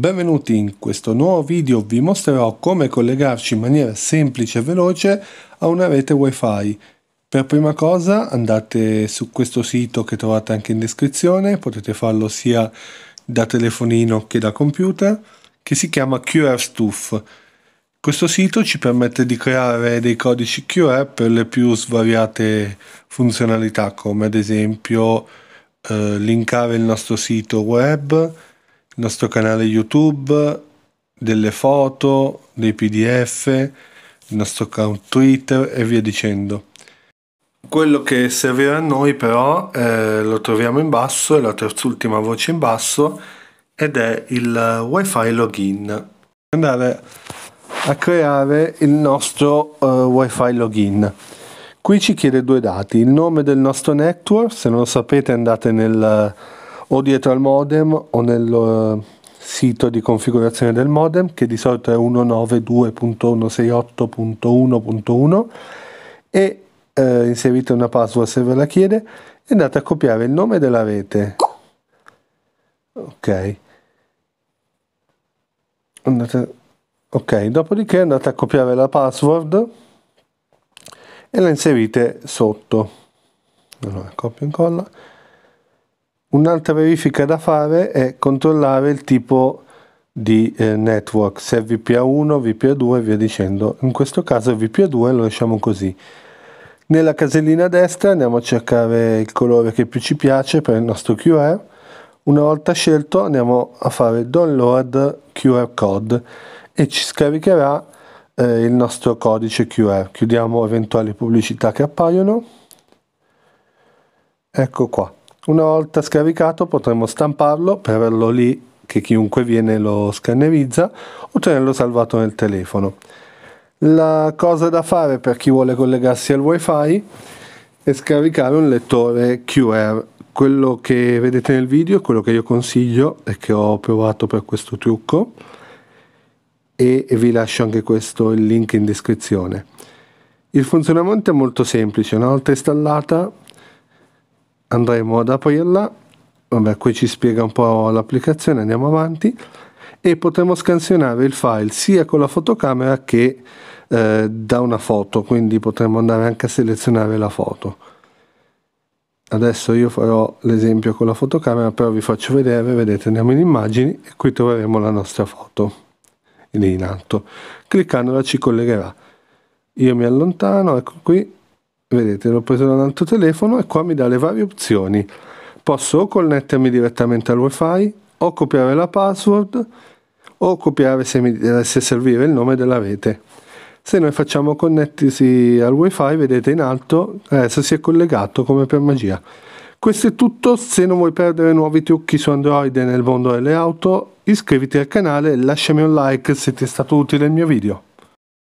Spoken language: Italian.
Benvenuti in questo nuovo video, vi mostrerò come collegarci in maniera semplice e veloce a una rete wifi. Per prima cosa andate su questo sito che trovate anche in descrizione, potete farlo sia da telefonino che da computer, che si chiama QR Stuff Questo sito ci permette di creare dei codici QR per le più svariate funzionalità, come ad esempio eh, linkare il nostro sito web, nostro canale YouTube, delle foto, dei PDF, il nostro account Twitter e via dicendo. Quello che servirà a noi però eh, lo troviamo in basso, è la terz'ultima voce in basso ed è il wifi login. Andare a creare il nostro uh, wifi login. Qui ci chiede due dati, il nome del nostro network, se non lo sapete andate nel o dietro al modem o nel eh, sito di configurazione del modem che di solito è 192.168.1.1 e eh, inserite una password se ve la chiede e andate a copiare il nome della rete ok andate ok dopodiché andate a copiare la password e la inserite sotto allora copio e incolla Un'altra verifica da fare è controllare il tipo di eh, network, se è VPA1, VPA2 e via dicendo. In questo caso VPA2 lo lasciamo così. Nella casellina destra andiamo a cercare il colore che più ci piace per il nostro QR. Una volta scelto andiamo a fare download QR code e ci scaricherà eh, il nostro codice QR. Chiudiamo eventuali pubblicità che appaiono. Ecco qua. Una volta scaricato potremo stamparlo per averlo lì che chiunque viene lo scannerizza o tenerlo salvato nel telefono. La cosa da fare per chi vuole collegarsi al wifi è scaricare un lettore QR. Quello che vedete nel video quello che io consiglio e che ho provato per questo trucco e vi lascio anche questo il link in descrizione. Il funzionamento è molto semplice, una volta installata andremo ad aprirla, vabbè qui ci spiega un po' l'applicazione, andiamo avanti e potremo scansionare il file sia con la fotocamera che eh, da una foto, quindi potremo andare anche a selezionare la foto. Adesso io farò l'esempio con la fotocamera, però vi faccio vedere, vedete andiamo in immagini e qui troveremo la nostra foto lì in alto. Cliccandola ci collegherà. Io mi allontano, ecco qui, vedete l'ho preso da un altro telefono e qua mi dà le varie opzioni posso o connettermi direttamente al wifi o copiare la password o copiare se, mi, dovesse eh, servire il nome della rete se noi facciamo connettersi al wifi vedete in alto adesso eh, si è collegato come per magia questo è tutto, se non vuoi perdere nuovi trucchi su Android e nel mondo delle auto, iscriviti al canale e lasciami un like se ti è stato utile il mio video.